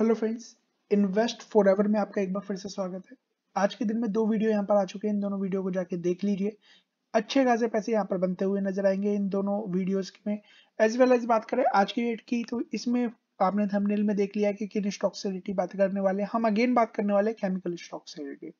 hello friends invest for में आपका एक बार फिर से स्वागत है आज के दिन में दो वीडियो यहाँ पर आ चुके हैं इन दोनों वीडियो को जाके देख लीजिए अच्छे खासे पैसे यहाँ पर बनते हुए नजर आएंगे इन दोनों वीडियोस में एज वेल एज बात करें आज की डेट की तो इसमें आपने थंबनेल में देख लिया कि किन स्टॉक से रिलेटेड बात करने वाले हम अगेन बात करने वाले केमिकल स्टॉक से रिलेटेड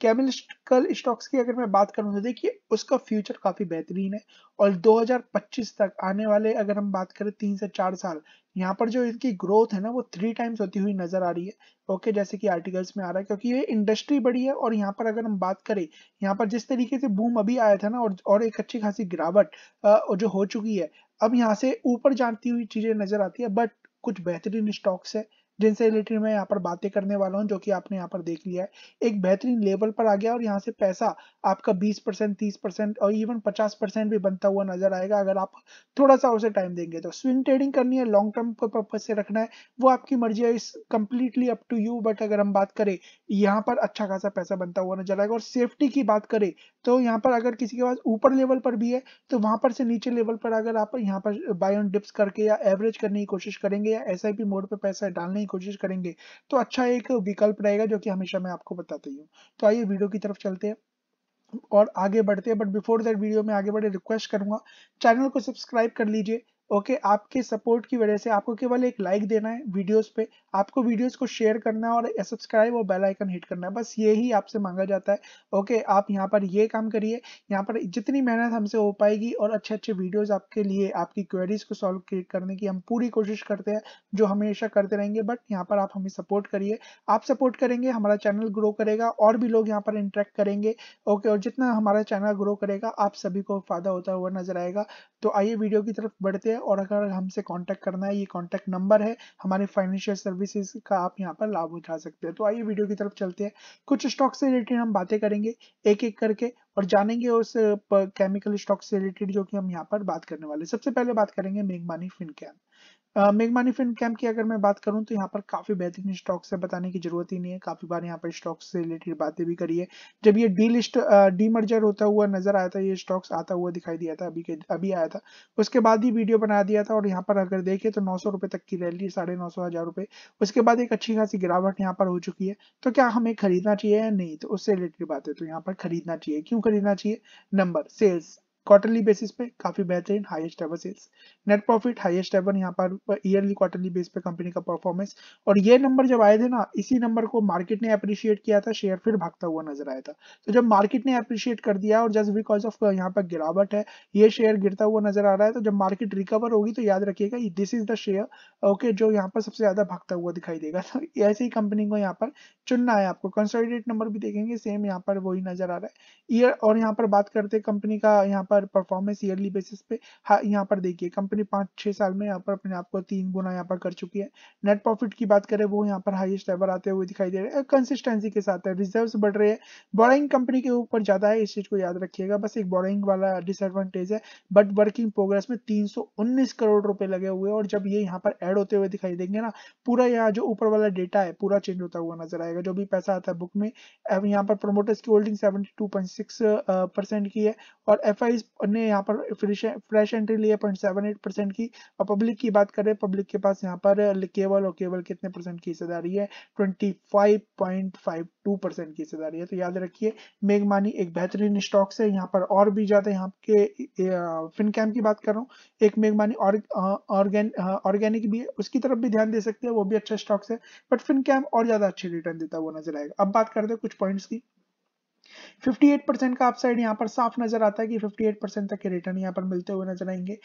केमिकल स्टॉक्स की अगर मैं बात करूं तो देखिए उसका फ्यूचर काफी बेहतरीन है और 2025 तक आने वाले अगर हम बात करें तीन से चार साल यहाँ पर जो इनकी ग्रोथ है ना वो थ्री टाइम्स होती हुई नजर आ रही है ओके जैसे कि आर्टिकल्स में आ रहा है क्योंकि ये इंडस्ट्री बड़ी है और यहाँ पर अगर हम बात करें यहाँ पर जिस तरीके से बूम अभी आया था ना और और एक अच्छी खासी गिरावट जो हो चुकी है अब यहाँ से ऊपर जानती हुई चीजें नजर आती है बट कुछ बेहतरीन स्टॉक्स है जिनसे रिलेटेड मैं यहाँ पर बातें करने वाला हूँ जो कि आपने यहाँ पर देख लिया है एक बेहतरीन लेवल पर आ गया और यहाँ से पैसा आपका 20 परसेंट तीस परसेंट और इवन 50 परसेंट भी बनता हुआ नजर आएगा अगर आप थोड़ा सा उसे टाइम देंगे तो स्विंग ट्रेडिंग करनी है लॉन्ग टर्म को पर्पज से रखना है वो आपकी मर्जी है इस completely up to you but अगर हम बात करें यहाँ पर अच्छा खासा पैसा बनता हुआ नजर आएगा और सेफ्टी की बात करें तो यहाँ पर अगर किसी के पास ऊपर लेवल पर भी है तो वहां पर से नीचे लेवल पर अगर आप यहाँ पर बाय ऑन डिप्स करके या एवरेज करने की कोशिश करेंगे या एस मोड पर पैसा डालने की कोशिश करेंगे तो अच्छा एक विकल्प रहेगा जो कि हमेशा मैं आपको बताती हूँ तो आइए वीडियो की तरफ चलते हैं और आगे बढ़ते हैं बट बिफोर दैट वीडियो में आगे बढ़े रिक्वेस्ट करूंगा चैनल को सब्सक्राइब कर लीजिए ओके okay, आपके सपोर्ट की वजह से आपको केवल एक लाइक देना है वीडियोस पे आपको वीडियोस को शेयर करना है और सब्सक्राइब और बेल आइकन हिट करना है बस ये ही आपसे मांगा जाता है ओके okay, आप यहाँ पर ये काम करिए यहाँ पर जितनी मेहनत हमसे हो पाएगी और अच्छे अच्छे वीडियोस आपके लिए आपकी क्वेरीज को सॉल्व करने की हम पूरी कोशिश करते हैं जो हमेशा करते रहेंगे बट यहाँ पर आप हमें सपोर्ट करिए आप सपोर्ट करेंगे हमारा चैनल ग्रो करेगा और भी लोग यहाँ पर इंटरेक्ट करेंगे ओके और जितना हमारा चैनल ग्रो करेगा आप सभी को फायदा होता हुआ नजर आएगा तो आइए वीडियो की तरफ बढ़ते हैं और अगर हमसे कांटेक्ट करना है ये कांटेक्ट नंबर है हमारे फाइनेंशियल सर्विसेज का आप यहाँ पर लाभ उठा सकते हैं तो आइए वीडियो की तरफ चलते हैं कुछ स्टॉक से रिलेटेड हम बातें करेंगे एक एक करके और जानेंगे उस केमिकल स्टॉक से रिलेटेड जो कि हम यहाँ पर बात करने वाले सबसे पहले बात करेंगे मेघमानी फिनकैम मेघमानी फिन कैम्प की अगर मैं बात करूं तो यहाँ पर काफी बेहतरीन स्टॉक्स है बताने की जरूरत ही नहीं है काफी बार यहाँ पर स्टॉक्स से रिलेटेड बातें भी करी है जब ये डी लिस्ट मर्जर होता हुआ नजर आया था ये स्टॉक्स आता हुआ दिखाई दिया था अभी के अभी आया था उसके बाद ही वीडियो बना दिया था और यहाँ पर अगर देखें तो नौ रुपए तक की रैली साढ़े नौ सौ हजार रुपए उसके बाद एक अच्छी खासी गिरावट यहाँ पर हो चुकी है तो क्या हमें खरीदना चाहिए या नहीं तो उससे रिलेटेड बातें तो यहाँ पर खरीदना चाहिए क्यों खरीदना चाहिए नंबर सेल्स क्वार्टरली बेसिस पे काफी बेहतरीन highest ever sales net profit highest ever यहाँ पर ईयरली क्वार्टरली बेस पे कंपनी का परफॉर्मेंस और ये नंबर जब आए थे ना इसी नंबर को मार्केट ने अप्रिशिएट किया था शेयर फिर भागता हुआ नजर आया था तो जब मार्केट ने अप्रिशिएट कर दिया और जस्ट बिकॉज ऑफ यहाँ पर गिरावट है ये शेयर गिरता हुआ नजर आ रहा है तो जब मार्केट रिकवर होगी तो याद रखिएगा this is the share okay जो यहाँ पर सबसे ज्यादा भागता हुआ दिखाई देगा तो ऐसे ही कंपनी को यहाँ पर चुनना है आपको कंसोलिडेट नंबर भी देखेंगे सेम यहाँ पर वही नजर आ रहा है ईयर और यहाँ पर बात करते कंपनी का यहाँ पर पर परफॉर्मेंस ईयरली बेसिस पे हाँ, यहाँ पर देखिए कंपनी पांच छह साल में यहाँ पर अपने आप को तीन गुना यहाँ पर कर चुकी है नेट प्रॉफिट की बात करें वो यहाँ पर हाइएस्ट लेवल आते हुए दिखाई दे रहे हैं कंसिस्टेंसी के साथ है रिजर्व बढ़ रहे हैं बोरिंग कंपनी के ऊपर ज़्यादा है इस चीज़ को याद रखिएगा बस एक बोरिंग वाला डिसएडवांटेज है बट वर्किंग प्रोग्रेस में तीन करोड़ रुपए लगे हुए और जब ये यहाँ पर एड होते हुए दिखाई देंगे ना पूरा यहाँ जो ऊपर वाला डेटा है पूरा चेंज होता हुआ नजर आएगा जो भी पैसा आता है बुक में यहाँ पर प्रोमोटर्स की होल्डिंग 72.6 परसेंट की है और एफ एस ने यहाँ पर फ्रेश एंट्री ली है पॉइंट सेवन एट परसेंट की और पब्लिक की बात करें पब्लिक के पास यहाँ पर केवल और केवल कितने परसेंट की हिस्सेदारी है twenty five point five two percent की हिस्सेदारी है तो याद रखिए मेघमानी एक बेहतरीन स्टॉक्स है यहाँ पर और भी ज्यादा यहाँ के फिनकैम की बात कर रहा हूँ एक मेघमानी ऑर्गेनिक भी है उसकी तरफ भी ध्यान दे सकते हैं वो भी अच्छा स्टॉक्स है बट फिनकैम और ज्यादा अच्छे रिटर्न देता हुआ नजर आएगा अब बात करते हैं कुछ पॉइंट्स की 58 परसेंट का अपसाइड यहाँ पर साफ नजर आता है कि 58 परसेंट तक के रिटर्न यहाँ पर मिलते हुए नजर आएंगे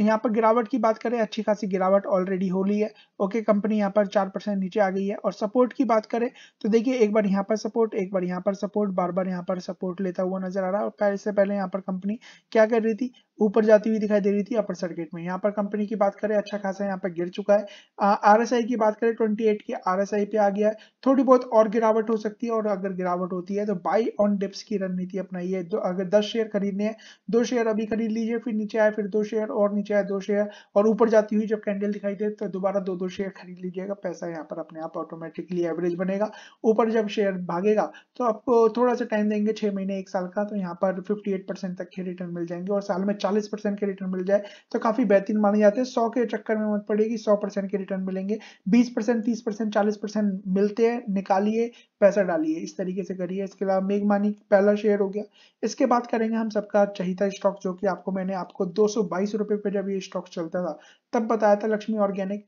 यहाँ पर गिरावट की बात करें अच्छी खासी गिरावट ऑलरेडी हो ली है ओके कंपनी यहाँ पर चार परसेंट नीचे आ गई है और सपोर्ट की बात करें तो देखिए एक बार यहाँ पर सपोर्ट एक बार यहाँ पर सपोर्ट बार बार यहाँ पर सपोर्ट लेता हुआ नजर आ रहा है और पहले से पहले यहाँ पर कंपनी क्या कर रही थी ऊपर जाती हुई दिखाई दे रही थी अपर सर्किट में यहाँ पर कंपनी की बात करें अच्छा खासा यहाँ पर गिर चुका है आर की बात करें ट्वेंटी एट की आर पे आ गया है थोड़ी बहुत और गिरावट हो सकती है और अगर गिरावट होती है तो बाई ऑन डिप्स डिप्स की रणनीति अपनाई है जो अगर दस शेयर खरीदने हैं दो शेयर अभी खरीद लीजिए फिर नीचे आए फिर दो शेयर और नीचे आए दो शेयर और ऊपर जाती हुई जब कैंडल दिखाई दे तो दोबारा दो दो शेयर खरीद लीजिएगा पैसा यहाँ पर अपने आप ऑटोमेटिकली एवरेज बनेगा ऊपर जब शेयर भागेगा तो आपको थोड़ा सा टाइम देंगे छह महीने एक साल का तो यहाँ पर फिफ्टी तक के रिटर्न मिल जाएंगे और साल में चालीस के रिटर्न मिल जाए तो काफी बेहतरीन माने जाते हैं सौ के चक्कर में मत पड़ेगी सौ के रिटर्न मिलेंगे बीस परसेंट तीस मिलते हैं निकालिए पैसा डालिए इस तरीके से करिए इसके अलावा मेघ मानी पहला शेयर हो गया इसके बाद करेंगे हम सबका चहिता स्टॉक जो कि आपको मैंने आपको दो सौ पे जब ये स्टॉक चलता था तब बताया था लक्ष्मी ऑर्गेनिक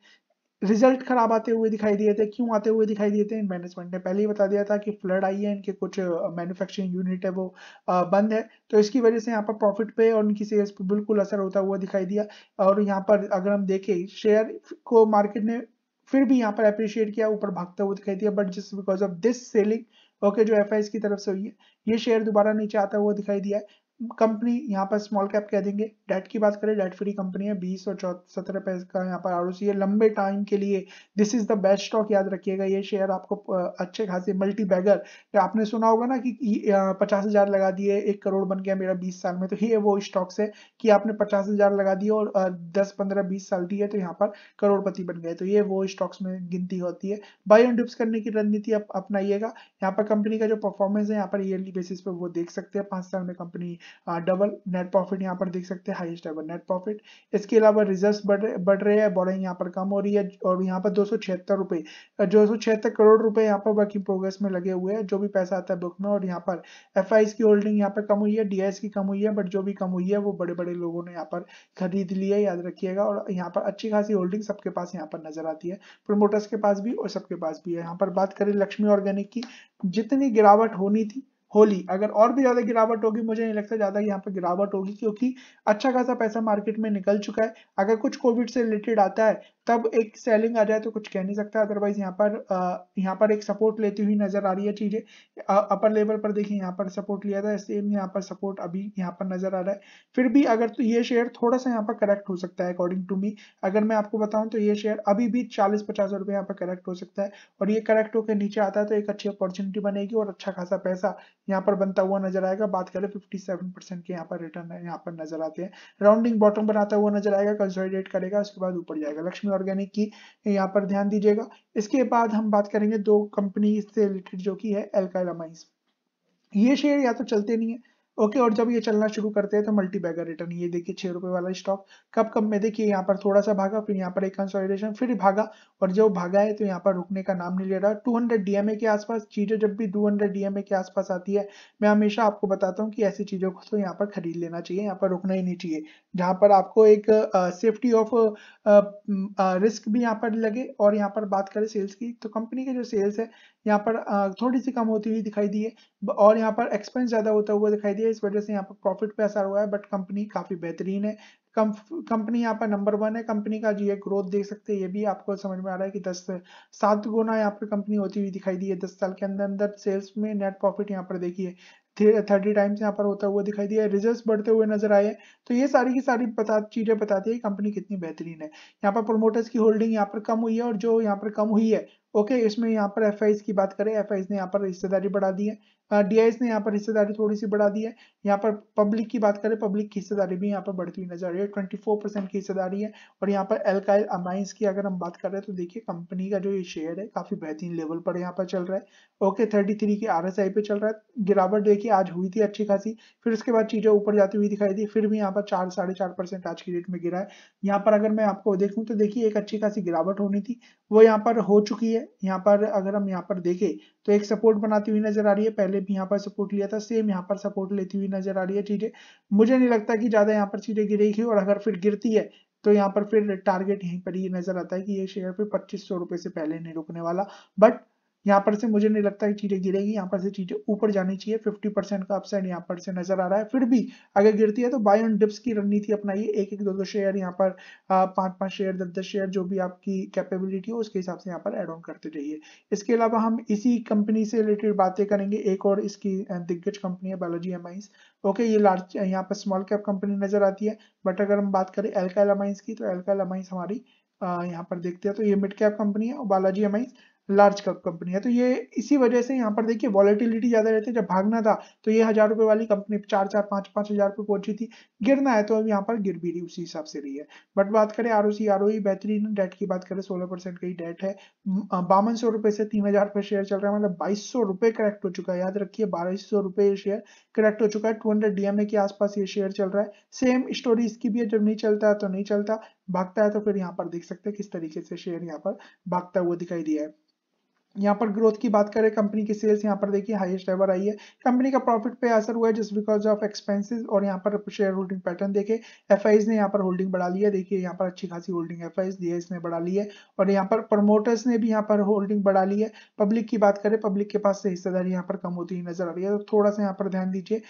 रिजल्ट खराब आते हुए दिखाई दिए थे क्यों आते हुए दिखाई दिए थे मैनेजमेंट ने पहले ही बता दिया था कि फ्लड आई है इनके कुछ मैन्युफैक्चरिंग यूनिट है वो बंद है तो इसकी वजह से यहाँ पर प्रॉफिट पे और उनकी सेल्स पे बिल्कुल असर होता हुआ दिखाई दिया और यहाँ पर अगर हम देखें शेयर को मार्केट ने फिर भी यहाँ पर अप्रिशिएट किया ऊपर भागता हुआ दिखाई दिया but just because of this selling okay जो एफ की तरफ से हुई है ये शेयर दोबारा नीचे आता हुआ दिखाई दिया है कंपनी यहाँ पर स्मॉल कैप कह देंगे डेट की बात करें डेट फ्री कंपनी है बीस और सत्रह पैसे का यहाँ पर आर है लंबे टाइम के लिए this is the best stock याद रखिएगा ये शेयर आपको अच्छे खासे मल्टी बैगर या आपने सुना होगा ना कि पचास हजार लगा दिए एक करोड़ बन गया मेरा बीस साल में तो ये वो स्टॉक्स है कि आपने पचास हजार लगा दिए और दस पंद्रह बीस साल दिए तो यहाँ पर करोड़पति बन गए तो ये वो स्टॉक्स में गिनती होती है बाई एंड डिप्स करने की रणनीति आप अपनाइएगा यहाँ पर कंपनी का जो परफॉर्मेंस है यहाँ पर ईयरली बेसिस पे वो देख सकते हैं पांच साल में कंपनी डबल नेट प्रॉफिट यहाँ पर देख सकते हैं हाईएस्ट एवर नेट प्रॉफिट इसके अलावा रिजर्व बढ़ बढ़ रहे हैं बोरिंग यहाँ पर कम हो रही है और यहाँ पर दो सौ छिहत्तर दो सौ छिहत्तर करोड़ रुपए यहाँ पर वर्किंग प्रोग्रेस में लगे हुए हैं जो भी पैसा आता है बुक में और यहाँ पर एफ की होल्डिंग यहाँ पर कम हुई है डी की कम हुई है बट जो भी कम हुई है वो बड़े बड़े लोगों ने यहाँ पर खरीद लिया याद रखिएगा और यहाँ पर अच्छी खासी होल्डिंग सबके पास यहाँ पर नजर आती है प्रोमोटर्स के पास भी और सबके पास भी है यहाँ पर बात करें लक्ष्मी ऑर्गेनिक की जितनी गिरावट होनी थी होली अगर और भी ज्यादा गिरावट होगी मुझे नहीं लगता ज्यादा यहाँ पर गिरावट होगी क्योंकि अच्छा खासा पैसा मार्केट में निकल चुका है अगर कुछ कोविड से रिलेटेड आता है तब एक सेलिंग आ जाए तो कुछ कह नहीं सकता अदरवाइज यहाँ पर यहाँ पर एक सपोर्ट लेती हुई नजर आ रही है चीजें अपर लेवल पर देखिए यहाँ पर सपोर्ट लिया था सेम यहाँ पर सपोर्ट अभी यहाँ पर नजर आ रहा है फिर भी अगर तो ये शेयर थोड़ा सा यहाँ पर करेक्ट हो सकता है अकॉर्डिंग टू मी अगर मैं आपको बताऊं तो ये शेयर अभी भी चालीस पचास रुपए यहाँ पर करेक्ट हो सकता है और ये करेक्ट होकर नीचे आता है तो एक अच्छी अपॉर्चुनिटी बनेगी और अच्छा खासा पैसा यहाँ पर बनता हुआ नजर आएगा बात करें फिफ्टी सेवन परसेंट के यहाँ पर रिटर्न यहाँ पर नजर आते हैं राउंडिंग बॉटम पर आता हुआ नजर आएगा कंसोलिडेट करेगा उसके बाद ऊपर जाएगा लक्ष्मी ऑर्गेनिक की यहाँ पर ध्यान दीजिएगा इसके बाद हम बात करेंगे दो कंपनी से रिलेटेड जो की है एल्काइलामाइंस ये शेयर या तो चलते नहीं है ओके और जब ये चलना शुरू करते हैं तो मल्टी बैगर रिटर्न ये देखिए छह रुपए वाला स्टॉक कब कब में देखिए यहाँ पर थोड़ा सा भागा फिर यहाँ पर एक कंसोलिडेशन फिर भागा और जब भागा है तो यहाँ पर रुकने का नाम नहीं ले रहा टू हंड्रेड डीएमए के आसपास चीजें जब भी टू हंड्रेड डीएमए के आसपास आती है मैं हमेशा आपको बताता हूँ कि ऐसी चीजों को तो यहाँ पर खरीद लेना चाहिए यहाँ पर रुकना ही नहीं चाहिए जहाँ पर आपको एक सेफ्टी ऑफ रिस्क भी यहाँ पर लगे और यहाँ पर बात करें सेल्स की तो कंपनी के जो सेल्स है यहाँ पर थोड़ी सी कम होती हुई दिखाई दी है और यहाँ पर एक्सपेंस ज़्यादा होता हुआ दिखाई दिया इस वजह से यहाँ पर प्रॉफिट पे असर हुआ है बट कंपनी काफ़ी बेहतरीन है कंपनी यहाँ पर नंबर वन है कंपनी का जो ये ग्रोथ देख सकते हैं ये भी आपको समझ में आ रहा है कि दस सात गुना यहाँ पर कंपनी होती हुई दिखाई दी है दस साल के अंदर अंदर सेल्स में नेट प्रॉफिट यहाँ पर देखिए थर्टी टाइम्स यहाँ पर होता हुआ दिखाई दिया रिजल्ट बढ़ते हुए नजर आए तो ये सारी की सारी बता चीजें बताती है कंपनी कितनी बेहतरीन है यहाँ पर प्रोमोटर्स की होल्डिंग यहाँ पर कम हुई है और जो यहाँ पर कम हुई है ओके इसमें यहाँ पर एफ की बात करें एफ ने यहाँ पर रिश्तेदारी बढ़ा दी है डीआईएस ने यहाँ पर हिस्सेदारी थोड़ी सी बढ़ा दी है यहाँ पर पब्लिक की बात करें पब्लिक की हिस्सेदारी भी यहाँ पर बढ़ती हुई नजर आ रही है ट्वेंटी की हिस्सेदारी है और यहाँ पर एलकाइल अमाइंस की अगर हम बात कर हैं तो देखिए कंपनी का जो ये शेयर है काफी बेहतरीन लेवल पर यहाँ पर चल रहा है ओके थर्टी थ्री के आर पे चल रहा है गिरावट देखिए आज हुई थी अच्छी खासी फिर उसके बाद चीजें ऊपर जाती हुई दिखाई दी फिर भी यहाँ पर चार साढ़े चार परसेंट आज की डेट में गिरा है यहाँ पर अगर मैं आपको देखूँ तो देखिए एक अच्छी खासी गिरावट होनी थी वो यहाँ पर हो चुकी है यहाँ पर अगर हम यहाँ पर देखें तो एक सपोर्ट बनाती हुई नजर आ रही है पहले पहले भी यहाँ पर सपोर्ट लिया था सेम यहाँ पर सपोर्ट लेती हुई नजर आ रही है चीजें मुझे नहीं लगता कि ज्यादा यहाँ पर चीजें गिरेगी और अगर फिर गिरती है तो यहाँ पर फिर टारगेट यहीं पर ही नजर आता है कि ये शेयर फिर पच्चीस सौ रुपए से पहले नहीं रुकने वाला बट यहाँ पर से मुझे नहीं लगता है चीजें गिरेगी यहाँ पर से चीजें ऊपर जानी चाहिए 50 परसेंट का अपसाइड यहाँ पर से नजर आ रहा है फिर भी अगर गिरती है तो बाय ऑन डिप्स की रणनीति अपनाइए एक एक दो दो शेयर यहाँ पर पांच पांच शेयर दस दस शेयर जो भी आपकी कैपेबिलिटी हो उसके हिसाब से यहाँ पर एड ऑन करते रहिए इसके अलावा हम इसी कंपनी से रिलेटेड बातें करेंगे एक और इसकी दिग्गज कंपनी है बालाजी एम ओके ये लार्ज यहाँ पर स्मॉल कैप कंपनी नजर आती है बट अगर हम बात करें एल्काइल अमाइंस की तो एल्काइल अमाइंस हमारी यहाँ पर देखते हैं तो ये मिड कैप कंपनी है और बालाजी अमाइंस लार्ज कंपनी है तो ये इसी वजह से यहाँ पर देखिए वॉलेटिलिटी ज्यादा रहती है जब भागना था तो ये हजार रुपए वाली कंपनी चार चार पांच पांच हजार रुपए पहुंची थी गिरना है तो अब यहाँ पर गिर भी रही उसी हिसाब से रही है बट बात करें आर ओ सी आर ओ बेहतरीन डेट की बात करें सोलह परसेंट की डेट है बावन सौ रुपए से तीन हजार रुपए शेयर चल रहा है मतलब बाईस सौ रुपए करेक्ट हो चुका है याद रखिए बारह सौ रुपए ये शेयर करेक्ट हो चुका है टू हंड्रेड डीएमए के आसपास ये शेयर चल रहा है सेम स्टोरी इसकी भी है जब नहीं चलता तो नहीं चलता भागता है तो फिर यहाँ पर देख सकते हैं किस तरीके से शेयर यहाँ पर भागता हुआ दिखाई दिया है यहाँ पर ग्रोथ की बात करें कंपनी की सेल्स यहाँ पर देखिए हाईएस्ट एवर आई है कंपनी का प्रॉफिट पे असर हुआ है जस्ट बिकॉज ऑफ एक्सपेंसेस और यहाँ पर शेयर होल्डिंग पैटर्न देखे एफ ने यहाँ पर होल्डिंग बढ़ा लिया है देखिए यहाँ पर अच्छी खासी होल्डिंग एफ आई ने बढ़ा ली है और यहाँ पर प्रमोटर्स ने भी यहाँ पर होल्डिंग बढ़ा ली है पब्लिक की बात करें पब्लिक के पास से हिस्सेदारी यहाँ पर कम होती हुई नजर आ रही है तो थोड़ा सा यहाँ पर ध्यान दीजिए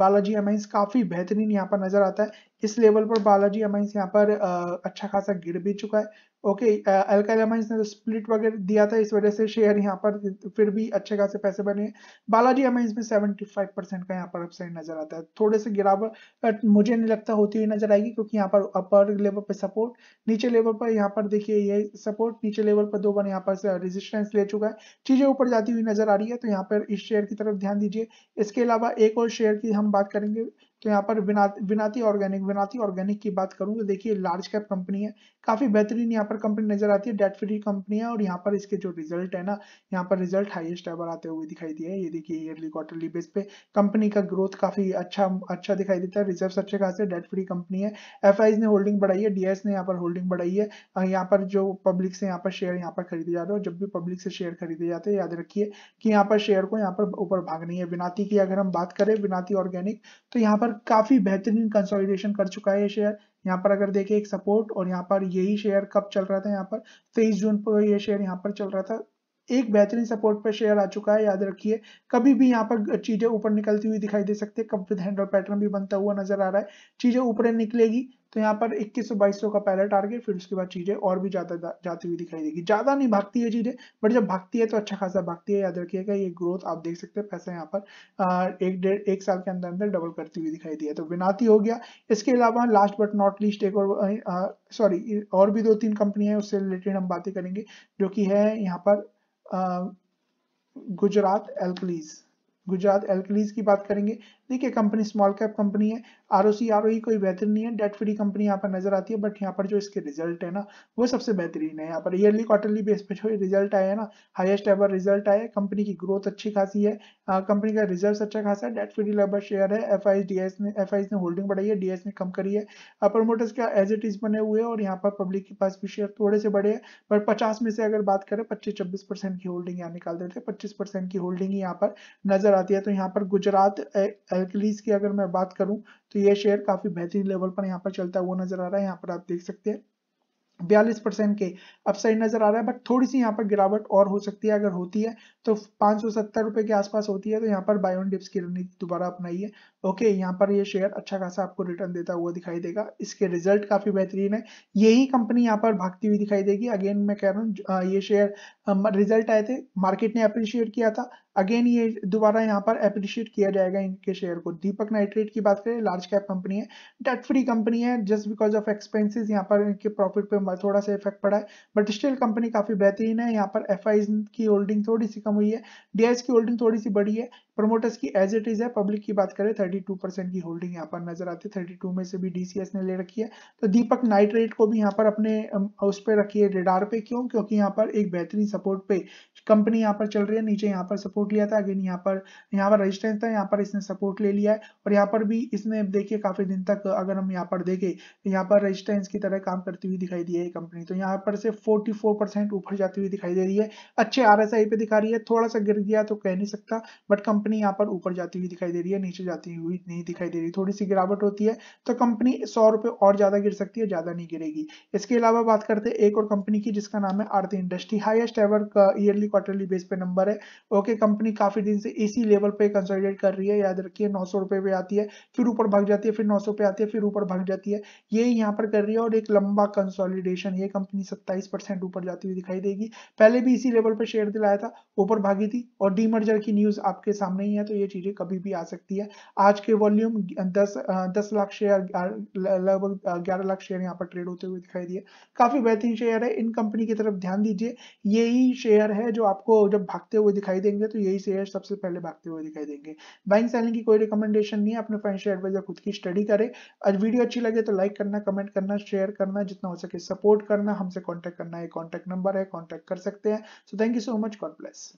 बालाजी एमएंस काफी बेहतरीन यहाँ पर नजर आता है इस लेवल पर बालाजी अमाइंस यहाँ पर आ, अच्छा खासा गिर भी चुका है ओके एलकाइल अमाइंस ने तो स्प्लिट वगैरह दिया था इस वजह से शेयर यहाँ पर फिर भी अच्छे खासे पैसे बने बालाजी अमाइंस में 75 परसेंट का यहाँ पर अपसाइड नजर आता है थोड़े से गिरावट मुझे नहीं लगता होती हुई नजर आएगी क्योंकि यहाँ पर अपर लेवल पर सपोर्ट नीचे लेवल पर यहाँ पर देखिए ये सपोर्ट नीचे लेवल पर दो बार यहाँ पर रेजिस्टेंस ले चुका है चीजें ऊपर जाती हुई नजर आ रही है तो यहाँ पर इस शेयर की तरफ ध्यान दीजिए इसके अलावा एक और शेयर की हम बात करेंगे तो यहाँ पर विनाती ऑर्गेनिक विनाती ऑर्गेनिक की बात करूँ तो देखिए लार्ज कैप कंपनी है काफी बेहतरीन यहाँ पर कंपनी नजर आती है डेट फ्री कंपनी है और यहाँ पर इसके जो रिजल्ट है ना यहाँ पर रिजल्ट हाइएस्ट एवर आते हुए दिखाई दिए ये देखिए ईयरली क्वार्टरली बेस पे कंपनी का ग्रोथ काफी अच्छा अच्छा दिखाई देता है रिजर्व अच्छे है डेट फ्री कंपनी है एफ ने होल्डिंग बढ़ाई है डी ने यहाँ पर होल्डिंग बढ़ाई है यहाँ पर जो पब्लिक से यहाँ पर शेयर यहाँ पर खरीदे जाते हैं जब भी पब्लिक से शेयर खरीदे जाते हैं याद रखिए कि यहाँ पर शेयर को यहाँ पर ऊपर भाग नहीं है विनाती की अगर हम बात करें विनाती ऑर्गेनिक तो यहाँ पर काफी बेहतरीन कंसोलिडेशन कर चुका है ये शेयर यहाँ पर अगर देखें एक सपोर्ट और यहाँ पर यही शेयर कब चल रहा था यहाँ पर तेईस जून को ये शेयर यहाँ पर चल रहा था एक बेहतरीन सपोर्ट पर शेयर आ चुका है याद रखिए कभी भी यहाँ पर चीजें ऊपर निकलती हुई दिखाई दे सकती है कप विद हैंडल पैटर्न भी बनता हुआ नजर आ रहा है चीजें ऊपर निकलेगी तो यहाँ पर 2100 सौ का पहला टारगेट फिर उसके बाद चीजें और भी ज्यादा जाती हुई दिखाई देगी ज्यादा नहीं भागती है चीजें बट जब भागती है तो अच्छा खासा भागती है याद रखिएगा ये ग्रोथ आप देख सकते हैं पैसा यहाँ पर एक डेढ़ एक साल के अंदर अंदर डबल करती हुई दिखाई दी है तो विनाती हो गया इसके अलावा लास्ट बट नॉट लीस्ट एक और सॉरी और भी दो तीन कंपनी है उससे रिलेटेड हम बातें करेंगे जो की है यहाँ पर गुजरात एल्कलीज गुजरात एल्कलीज की बात करेंगे देखिए कंपनी स्मॉल कैप कंपनी है R O C R O कोई बेहतर नहीं है डेट फ्री कंपनी यहाँ पर नजर आती है बट यहाँ पर जो इसके रिजल्ट है ना वो सबसे बेहतरीन है यहाँ पर ईयरली क्वार्टरली बेस पे जो रिजल्ट आया है ना हाईएस्ट एवर रिजल्ट आया कंपनी की ग्रोथ अच्छी खासी है कंपनी का रिजल्ट अच्छा खासा है डेट फ्री लेबर शेयर है एफ आई डीएस ने एफ आई ने होल्डिंग बढ़ाई है डीएस ने कम करी है प्रमोटर्स का एज इट इज बने हुए और यहाँ पर पब्लिक के पास भी शेयर थोड़े से बड़े हैं पर पचास में से अगर बात करें पच्चीस छब्बीस परसेंट की होल्डिंग यहाँ निकाल देते हैं पच्चीस परसेंट की होल्डिंग यहाँ पर नजर आती है तो यहाँ पर गुजरात एल्कलीज की अगर मैं बात करूं तो ये शेयर काफी बेहतरीन लेवल पर यहाँ पर चलता हुआ नजर आ रहा है यहाँ पर आप देख सकते हैं बयालीस परसेंट के अपसाइड नजर आ रहा है बट थोड़ी सी यहाँ पर गिरावट और हो सकती है अगर होती है तो पांच सौ सत्तर रुपए के आसपास होती है तो यहाँ पर बायोन डिप्स की रणनीति दोबारा अपनाइए ओके okay, यहाँ पर ये शेयर अच्छा खासा आपको रिटर्न देता हुआ दिखाई देगा इसके रिजल्ट काफी बेहतरीन है यही कंपनी यहाँ पर भागती हुई दिखाई देगी अगेन मैं कह रहा हूँ ये शेयर रिजल्ट आए थे मार्केट ने अप्रिशिएट किया था अगेन ये दोबारा यहाँ पर अप्रिशिएट किया जाएगा इनके शेयर को दीपक नाइट्रेट की बात करें लार्ज कैप कंपनी है डेट फ्री कंपनी है जस्ट बिकॉज ऑफ एक्सपेंसिस यहाँ पर इनके प्रॉफिट पे थोड़ा सा इफेक्ट पड़ा है बट स्टिल कंपनी काफी बेहतरीन है यहाँ पर एफ की होल्डिंग थोड़ी सी कम हुई है डी की होल्डिंग थोड़ी सी बड़ी है प्रमोटर्स की एज इट इज है पब्लिक की बात करें थर्टी 32 की होल्डिंग यहाँ पर नजर आती है 32 में से भी डीसीएस ने ले रखी है तो दीपक नाइट्रेट को भी यहाँ पर अपने उस पर रखी है रेडार पे क्यों क्योंकि यहाँ पर एक बेहतरीन सपोर्ट पे कंपनी यहाँ पर चल रही है नीचे यहाँ पर सपोर्ट लिया था अगेन यहाँ पर यहाँ पर रजिस्टेंस था यहाँ पर इसने सपोर्ट ले लिया है और यहाँ पर भी इसने देखिए काफी दिन तक अगर हम यहाँ पर देखें यहाँ पर रजिस्टेंस की तरह काम करती हुई दिखाई दी है कंपनी तो यहाँ पर से फोर्टी ऊपर जाती हुई दिखाई दे रही है अच्छे आर पे दिखा रही है थोड़ा सा गिर गया तो कह नहीं सकता बट कंपनी यहाँ पर ऊपर जाती हुई दिखाई दे रही है नीचे जाती हुई हुई नहीं दिखाई दे रही थोड़ी सी गिरावट होती है तो कंपनी सौ रुपए और ज्यादा गिर सकती है ज्यादा नहीं गिरेगी इसके अलावा बात करते हैं एक और कंपनी की जिसका नाम है Aarti industry highest ever yearly quarterly base पे नंबर है ओके कंपनी काफी दिन से इसी लेवल पे कंसल्टेट कर रही है याद रखिए नौ सौ पे आती है फिर ऊपर भाग जाती है फिर नौ पे आती है फिर ऊपर भाग जाती है ये यहाँ पर कर रही है और एक लंबा कंसोलिडेशन ये कंपनी सत्ताईस ऊपर जाती हुई दिखाई देगी पहले भी इसी लेवल पर शेयर दिलाया था ऊपर भागी थी और डीमर्जर की न्यूज आपके सामने ही है तो ये चीजें कभी भी आ सकती है आज आज के वॉल्यूम दस दस लाख शेयर लगभग ग्यारह लाख शेयर यहाँ पर ट्रेड होते हुए दिखाई दिए काफी बेहतरीन शेयर है इन कंपनी की तरफ ध्यान दीजिए यही शेयर है जो आपको जब भागते हुए दिखाई देंगे तो यही शेयर सबसे पहले भागते हुए दिखाई देंगे बाइंग सेलिंग की कोई रिकमेंडेशन नहीं है अपने फाइनेंशियल एडवाइजर खुद की स्टडी करे आज वीडियो अच्छी लगे तो लाइक करना कमेंट करना शेयर करना जितना हो सके सपोर्ट करना हमसे कॉन्टेक्ट करना है कॉन्टेक्ट नंबर है कॉन्टेक्ट कर सकते हैं so thank you so much God bless